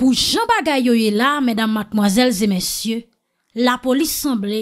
Pou jambaga yoye la, mèdam matmoazèl zè mèsyè, la polis semblè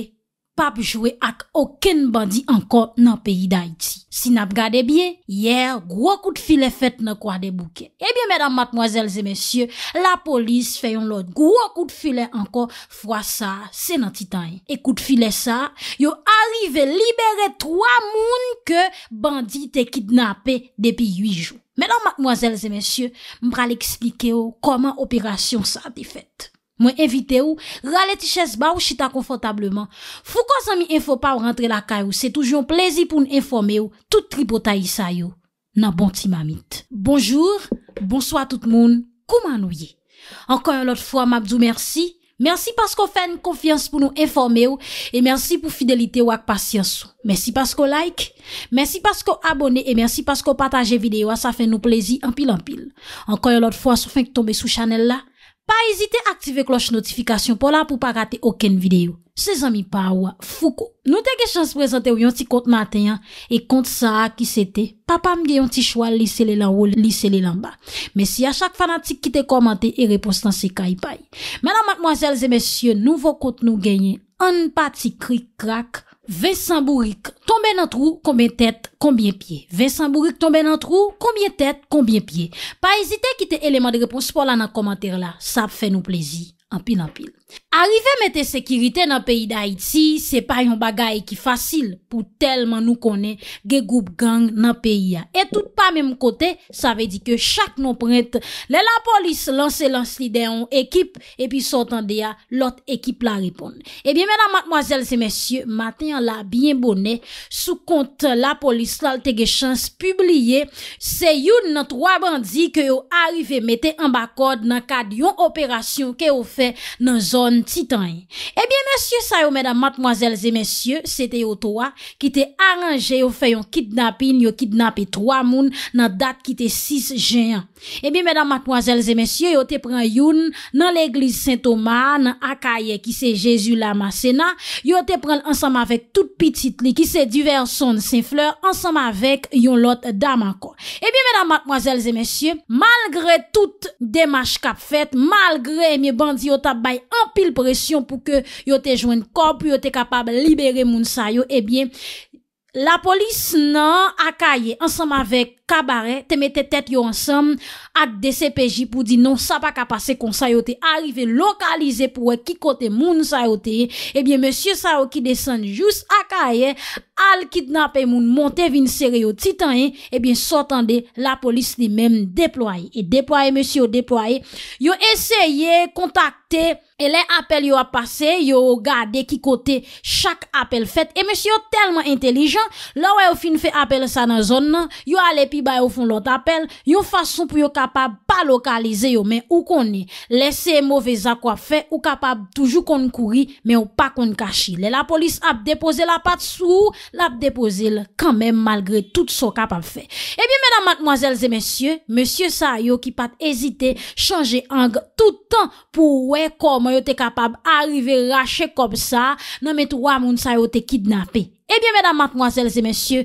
pa pjouè ak oken bandi ankon nan peyi d'Haïti. Si nap gade bie, yè, gwo kout filè fèt nan kwa de bouke. Ebyè mèdam matmoazèl zè mèsyè, la polis fèyon lòd gwo kout filè ankon fwa sa, se nan titanye. E kout filè sa, yo arrive libere 3 moun ke bandi te kidnapè depi 8 jou. Menan, mademoiselles et messieurs, mbra l'expliquez-vous comment opération s'a défaite. Mwen invitez-vous, râlez-vous chèche-ba ou chita konfortablement. Foukons-en mi info pa ou rentrez la ka ou, c'est toujours plaisir pou nous informer ou tout tripot a y sa yo. Nan bon ti mamite. Bonjour, bonsoir tout le monde, kouman ou ye? Encore un lot fwa, mabdou, merci. Mersi pasko fen konfians pou nou informe ou, e mersi pou fidelite ou ak pasyans ou. Mersi pasko like, mersi pasko abone, e mersi pasko pataje videyo, a sa fen nou plezi anpil anpil. Anko yo lot fwa sou feng tombe sou chanel la. Pa ezite aktive kloche notifikasyon pou la pou pa rate oken videyo. Se zami pa wwa, fuko. Nou te ge chans prezante ou yon ti kont matenyan e kont sa a ki sete. Papa mge yon ti chwa lise le lan wou, lise le lan ba. Mesi a chak fanatik ki te komante e repostan se kaipay. Menan matmoazelze mesye, nou vo kont nou genye. An pa ti krik krak. Vincent Bouric tombe nan trou, konbien tèt, konbien piye. Vincent Bouric tombe nan trou, konbien tèt, konbien piye. Pa ezite kite eleman de repons pou lan nan komantere la. Sa fè nou plezi. Anpil anpil. Arrive mette sekirite nan peyi da iti, se pa yon bagay ki fasil pou telman nou konen ge goup gang nan peyi ya. Et tout pa menm kote, sa ve di ke chak nou prente le la polis lanse lanse li de yon ekip e pi sotan de ya lot ekip la ripon. Ebyen menan matmoazel se mensyo, maten yon la bien bonen, sou kont la polis lalte ge chans publiye, se yon nan troa bandi ke yo arrive mette an bakod nan kad yon operasyon ke yo fe nan zon. titanye. Ebyen monsye sa yo medan matmoazelze monsye, se te yo towa ki te aranje yo fe yon kidnapin, yo kidnapit 3 moun nan dat ki te 6 jenyan. Ebyen eh medan matmoazelze monsye, yo te pren yon nan l'eglise Saint-Omane, akaye ki se Jésus la Masséna, yo te pren ansam avèk tout pitit li ki se duverson sin fleur, ansam avèk yon lot damanko. Ebyen medan matmoazelze monsye, malgre tout demache kap fèt, malgre mi bandi yo tabay an pil presyon pou ke yo te jwen korp pou yo te kapab libere moun sayo ebyen eh la polis nan akaye ansam avek kabare te mette tet yo non, eh ansam eh ak de sepeji pou di non sa pa kapase kon sayo te arrive lokalize pou ek ki kote moun sayo te ebyen monsye sayo ki desen jous akaye al kidnape moun monte vin sereyo titan ebyen sotande la polis li menm deploye e deploye monsye yo deploye yo eseye kontak te, e le apel yo ap pase, yo o gade ki kote, chak apel fet, e monsi yo telman intelijan, la wè yo fin fe apel sa nan zon nan, yo ale pi bè yo fon lot apel, yo fason pou yo kapab pa lokalize yo, men ou koni, lese mouvez akwa fe, ou kapab toujou kon kouri, men ou pa kon kashi, le la polis ap depose la pat sou, la ap depose le, kanmèm malgre tout so kapab fe. E bi mèdam matmwazèlze monsi, monsi sa yo ki pat ezite, chanje angr toutan pou ou E komo yo te kapab arrive rache kob sa nan met waman sa yo te kidnap e. Ebyen mèdam matmwazèl zè mèsyè,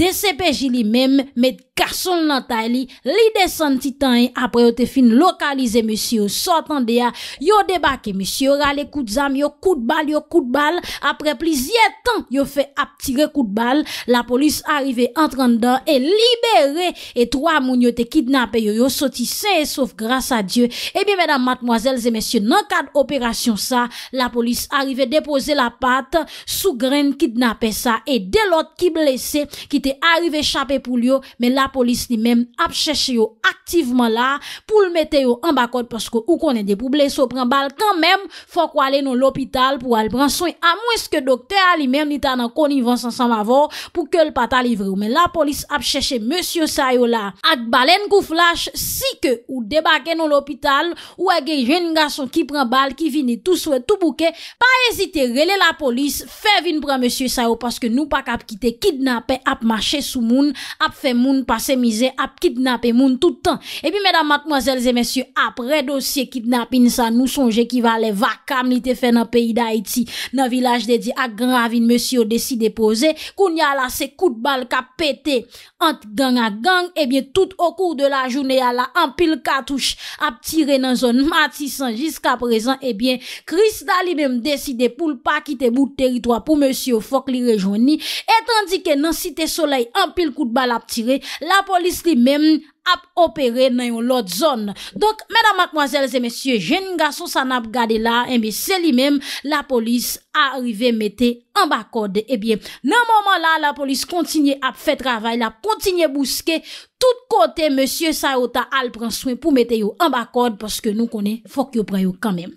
D.C.P.J. li mèm, Met karson lantay li, Li desan titan, Apre yo te fin lokalize mèsyè, Yo sortan de ya, Yo debake mèsyè, Yo rale kout zam, Yo kout bal, yo kout bal, Apre plizye tan, Yo fe aptire kout bal, La polis arrive entran dan, E libere, E 3 moun yo te kidnapè, Yo yo soti sen, Sof grasa djè, Ebyen eh mèdam matmwazèl zè mèsyè, Nan kad operasyon sa, La polis arrive depose la pat, Sou gren kidnapè sa, e delot ki blese, ki te arive chapè pou li yo, men la polis li men ap chèche yo aktiveman la pou l metè yo an bakot pasko ou konen de pou blese ou pren bal kan men, fòk wale nou l opital pou al pran son, a mwen ske doktè al li men, ni ta nan konivans ansan ma vò pou ke l pata livre ou, men la polis ap chèche M. Sayo la, ak balen kou flash, si ke ou debake nou l opital, ou agè jen nga son ki pren bal, ki vini tout sou et tout bouke, pa ezite rele la polis fè vin pran M. Sayo pasko ke nou pa kap kite kidnapè ap mache sou moun, ap fe moun pase mize, ap kidnapè moun tout an. Epi, mèdam matmozèlze, mèsyo, ap redosye kidnapin sa nou sonje ki va le vakam li te fe nan peyi da iti. Nan vilaj dedye ak gravin, mèsyo deside pose, koun yala se kout bal kap pete. Ant gang a gang, epi, tout okour de la jounè yala, an pil katouche ap tire nan zon matisan. Jiska prezan, epi, kristali mèm deside pou l pa kite bout teritwa pou mèsyo fok li rejou. E tan di ke nan site solei an pil kout bal ap tire la polis li men ap opere nan yon lot zon Donk mèdam akmwazèl zè mèsyè jen nga sou san ap gade la en bi se li men la polis a arrive mette an bakode E bi nan mouman la la polis kontinye ap fè travay la kontinye bouske tout kote mèsyè sa yota al pran swen pou mette yon an bakode Poske nou konen fok yo pran yon kanmen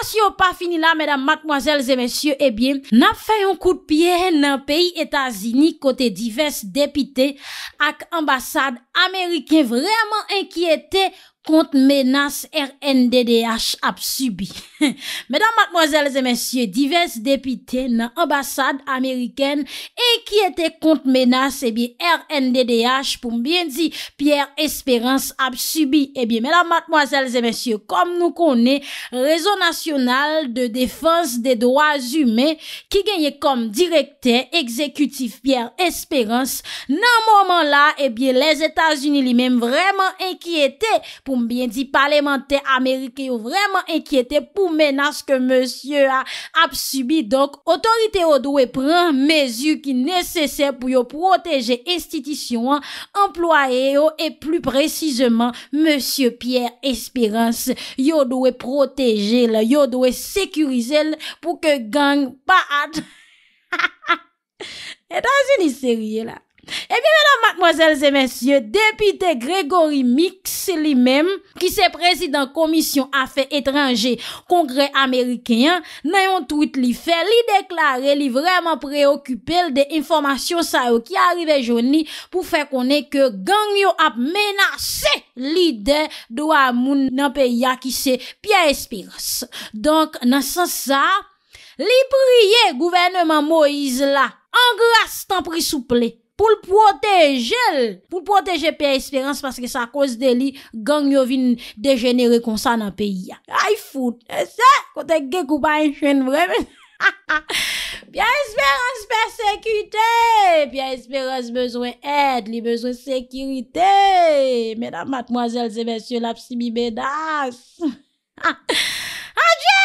As yo pa fini la, mèdam, matmoazèl, zè mèsyè, ebyen, nap fè yon kout piye nan peyi Etazini kote divers depite ak ambasade Amerike vreman enkiyete kont menas RNDDH ap subi. Mèdam matmoazèl zè mèsyè, divers depité nan ambasade Ameriken e ki etè kont menas eh RNDDH pou mbyen di Pierre Esperance ap subi. Mèdam matmoazèl zè mèsyè, kom nou konè, Réseau National de Défense des Droits Humains, ki genye kom direkte exécutif Pierre Esperance, nan mwaman eh la, ebyè, lèz Etats-Unis li mèm vreman enkiyete pou Mbyen di parlemente Amerike yo vreman enkyete pou menas ke monsye a ap subi. Donk, otorite yo dowe pran mezu ki neseser pou yo proteje estitisyon an, employe yo, e plu precizeman monsye Pierre Esperance. Yo dowe proteje l, yo dowe sekurize l pou ke gang pa at. E dan jeni seri l. Ebi eh menèm madmozèl zè men sè depité Grégory Mix li menm ki se prezidant komisyon afè etranjè kongre amerikèyan nan yon tout li fè li deklare li vreman preokupèl de informasyon sa ou ki arive jouni pou fè konè ke gangyo ap menase li de do a moun nan pe ya ki se piè espirase. Donk nan sè sa li priye gouvennèman Moïse la angras tan prisouple. pou l'protejel. Pou l'protejel pe espérance paske sa kos de li, gang yo vin dejenere konsan an pe ya. Ay foute, e se, kote gèk ou pa en chwen vremen. Pia espérance per sekurite, pia espérance bezwen ed, li bezwen sekurite. Medan matmoazel se besye la psibibedas. Adje,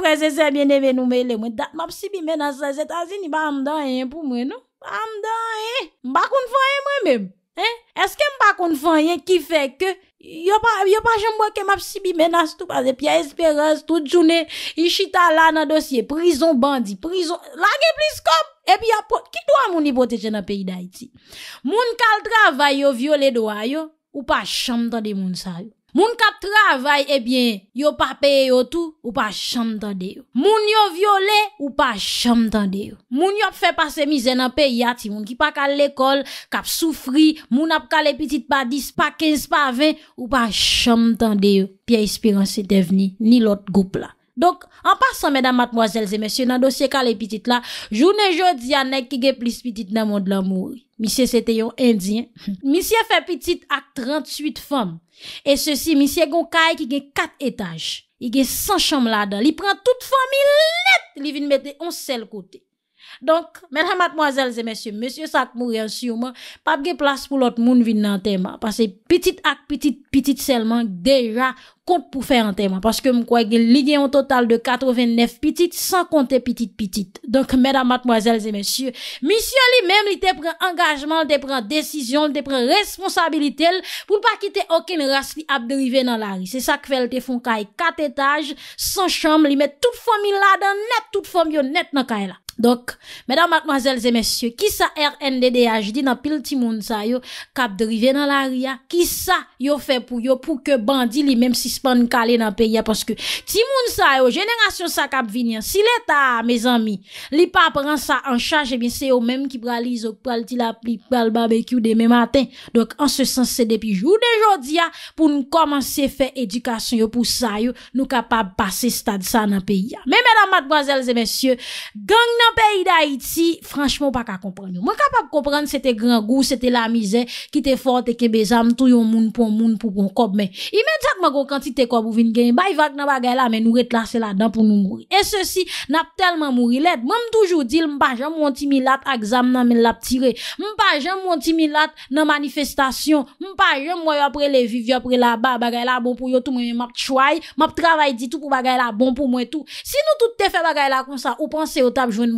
fwese se bine venou meyle, mwen dat ma psibibedas la zet anzi, ni ba amdanyen pou mwen nou. Am dan, e? Mba konfanyen mwen menm? E? Eh? Eske mba konfanyen ki fek yo pa jembo ke map si bi menas tou pazep ya esperans tout jounen I chita la nan dosye, prizon bandi, prizon... Lange plis kom! E pi apot, ki do an moun ipoteche nan peyi da iti? Moun kal travay yo, vyo le do ayo, ou pa chanm tan de moun sali? Moun kap travay, ebyen, eh yo pa peye yo tou, ou pa chanm tan deyo. Moun yo vyole, ou pa chanm tan deyo. Moun yo pfe pase mi zena peyati, moun ki pa kal lekol, kap soufri, moun ap kal epitit pa 10, pa 15, pa 20, ou pa chanm tan deyo. Piye espiransi te vni, ni lot goup la. Donk, an pasan, mèdam matmoazèl zè, mèsyè nan dosye ka lè pitit la, jounè jò diyanèk ki gen plis pitit nan moun de l'amoul. Misyè sète yon indyen. Misyè fè pitit ak 38 fòm. E sèsi, misyè gon kaye ki gen 4 etaj. I gen 100 chanm la dan. Li pren tout fòm, li let, li vin mette 11 sèl kote. Donk, mèdam matmoazèl zè mèsyè, mèsyè sa tmou rè an syouman, pa bge plas pou lot moun vin nan tema. Pase pitit ak pitit pitit selman, deja kont pou fè an tema. Paske mkwa gè li gen yon total de 89 pitit, san kontè pitit pitit. Donk, mèdam matmoazèl zè mèsyè, mèsyè li mèm li te pren engajman, li te pren desisyon, li te pren responsabilitel pou pa kite okin ras li ap derive nan la ri. Se sa kvel te fon kaye kat etaj, san chanm, li met tout fòm yon net nan kaye la. Dok, mèdam mèdèm mwazèl zè mèsyò, ki sa RNDD HD nan pil timoun sa yo kap drivé nan l'aria? Ki sa yo fè pou yo pou ke bandi li mèm si span kalè nan peyi ya? Paske timoun sa yo, jenèrasyon sa kap vinè, si leta, mèz amy, li pa pran sa an chanj e bine se yo mèm ki pralize, pral ti la pli, pral barbecue demè matin. Dok, an se sanse depi joudè jodi ya pou nou komanse fè edikasyon yo pou sa yo nou kapap basè stade sa nan peyi ya. Mèdèm mèdèm mwazèl zè mèsyò, gang nan peyi da iti, franchman pa ka kompanyo. Mwen kapap kompanyo se te gran gou, se te la mize, ki te fote, ki bezam tou yon moun pou moun pou kon kob men. Imen jak mwen go kantite kob ou vin gen, bay vak nan bagay m'm m'm m'm la men nou retlase la dan pou nou moun. E se si, nan ap telman moun rilet, mwen m toujou dil mpa jem mwonti milat ak zam nan men lap tire. Mpa jem mwonti milat nan manifestasyon. Mpa jem mwen yo apre le viv yo apre la ba bagay la bon pou yo tou mwen mwap chway, mwap travay di tout pou bagay la bon pou mwen tout. Sin nou tout te fe bagay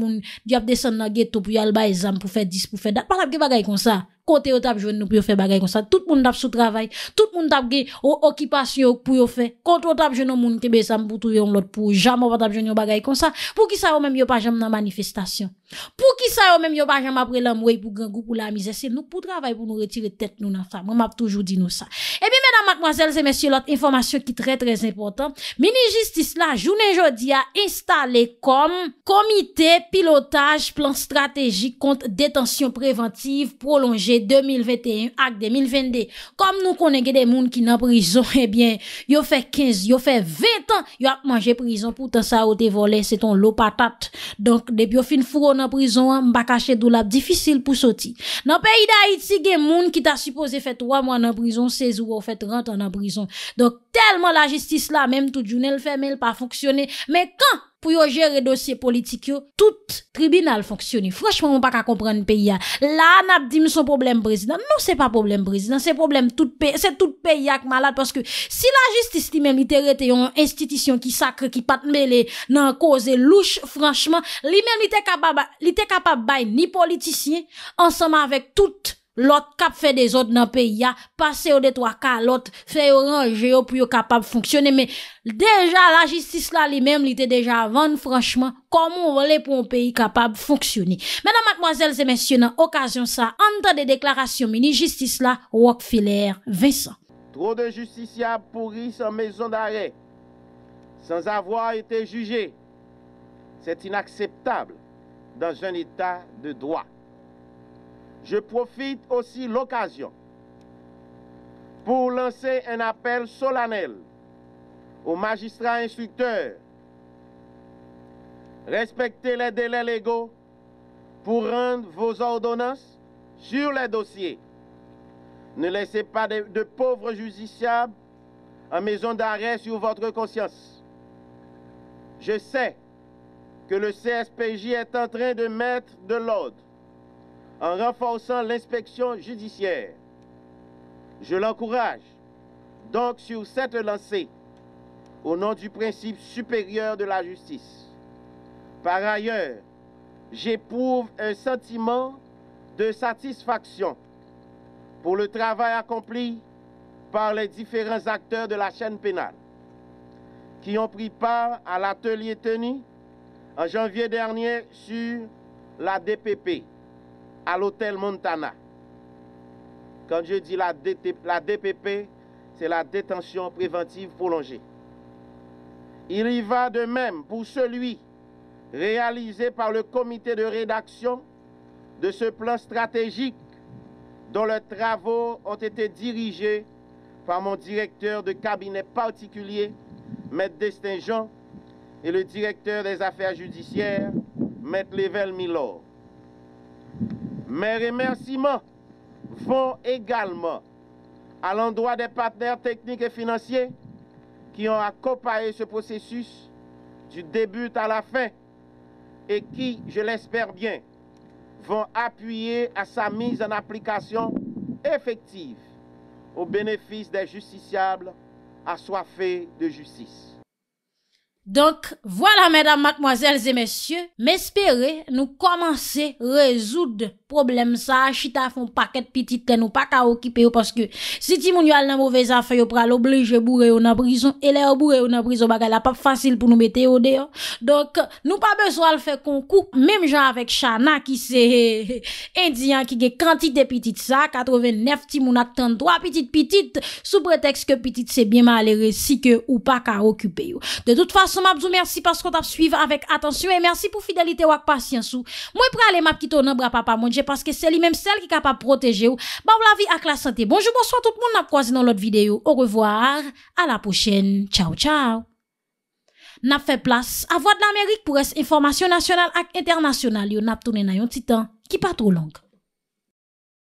moun di ap de san nage to pou yalba e zam pou fe dis pou fe dat. Pan ap ge bagay kon sa? Kote yo tap jwen nou pou yo fe bagay kon sa Tout moun tap sou travay Tout moun tap ge ou okipasyon pou yo fe Kontro tap jwen nou moun tebe sam pou tou yon lot Pou jam ou pa tap jwen yo bagay kon sa Pou ki sa yo menm yo pa jenm nan manifestasyon Pou ki sa yo menm yo pa jenm apre lan mwey pou gengou pou la amize Se nou pou travay pou nou retire tet nou nan sa Moun map toujou di nou sa E bi menam makmazel zemesye lot Informasyon ki tre trez importan Mini justice la jounen jodi a instale Komite pilotaj plan strategik Kont detansyon preventiv prolonje 2021 ak 2022 Kom nou konen gen de moun ki nan prison Ebyen, eh yo fe 15, yo fe 20 an Yo ap manje prison pou tan sa Ote vole, se ton lo patat Donk debyo fin furo nan prison Mbakache doulap, difisil pou soti Nan peyi da iti gen moun ki ta Supose fet 3 moun nan prison, 16 moun Fet rentan nan prison, donk telman La jistis la, menm tou jounel femel Pa foksyone, menm kan pou yo jere dosye politik yo, tout tribunal fonksyoni. Franschman, mwen pa ka komprenn pe ya. La, nap di m sou problem prezident. Non, se pa problem prezident. Se problem tout pe, se tout pe yak malad. Paske, si la justice li men, li te rete yon institisyon ki sakre, ki patmele, nan kose louche, franschman, li men, li te kapab bay, ni politisyen, ansama vek tout lot kap fe de zot nan peyi ya, pase yo de twa ka, lot fe yo ranje yo, pou yo kapab fonksyonne, men deja la jistis la li menm li te deja avan, franchman, komon volen pou yon peyi kapab fonksyonne. Menan madmoazel se mensyon nan okasyon sa, an tan de deklarasyon mini, jistis la wok filer veysan. Tro de jistis ya pouri sa mezon dare, san avwa ite juje, set inakseptable dan jan eta de dwa. Je profite aussi l'occasion pour lancer un appel solennel aux magistrats instructeurs. Respectez les délais légaux pour rendre vos ordonnances sur les dossiers. Ne laissez pas de, pauvres judiciables en maison d'arrêt sur votre conscience. Je sais que le CSPJ est en train de mettre de l'ordre en renforçant l'inspection judiciaire. Je l'encourage donc sur cette lancée au nom du principe supérieur de la justice. Par ailleurs, j'éprouve un sentiment de satisfaction pour le travail accompli par les différents acteurs de la chaîne pénale qui ont pris part à l'atelier tenu en janvier dernier sur la DPP à l'hôtel Montana. Quand je dis la, DPP, c'est la détention préventive prolongée. Il y va de même pour celui réalisé par le comité de rédaction de ce plan stratégique dont les travaux ont été dirigés par mon directeur de cabinet particulier, Maître Destin Jean, et le directeur des affaires judiciaires, Maître Lével Milor. Mes remerciements vont également à l'endroit des partenaires techniques et financiers qui ont accompagné ce processus du début à la fin et qui, je l'espère bien, vont appuyer à sa mise en application effective au bénéfice des justiciables assoiffés de justice. Donk, vwala medan, matmoazel, zemesye, mespere, nou komanse, rezoud, problem sa, chita fon paket pitit, ken ou pa ka okipe yo, paske, si ti moun yo al nan mouvezan, fay yo pral obli, je bourre yo nan brison, ele yo bourre yo nan brison, baga la pap fasil, pou nou mete ode yo, donk, nou pa bezwa al fe konkou, mem jan avek chana, ki se, endian, ki ge kantite pitit sa, 89, ti moun at 33, pitit, pitit, sou preteks, ke pitit, se bien malere, Mabzou mersi pasko tap suiv avèk atansyon E mersi pou fidelite wak pasyansou Mwen pre ale mabkito nan bra papamonje Paske seli menm sel ki kapap proteje ou Ba w bon, la vi ak la sante Bonjou bonsoy tout moun nap kwa zi nan lot videyo Ou revoar, a la pochen, chow chow Nap fe plas A voad nan Amerik pou res Informasyon nasyonal ak internasyonal Yo nap tonen ayon titan ki patrou lang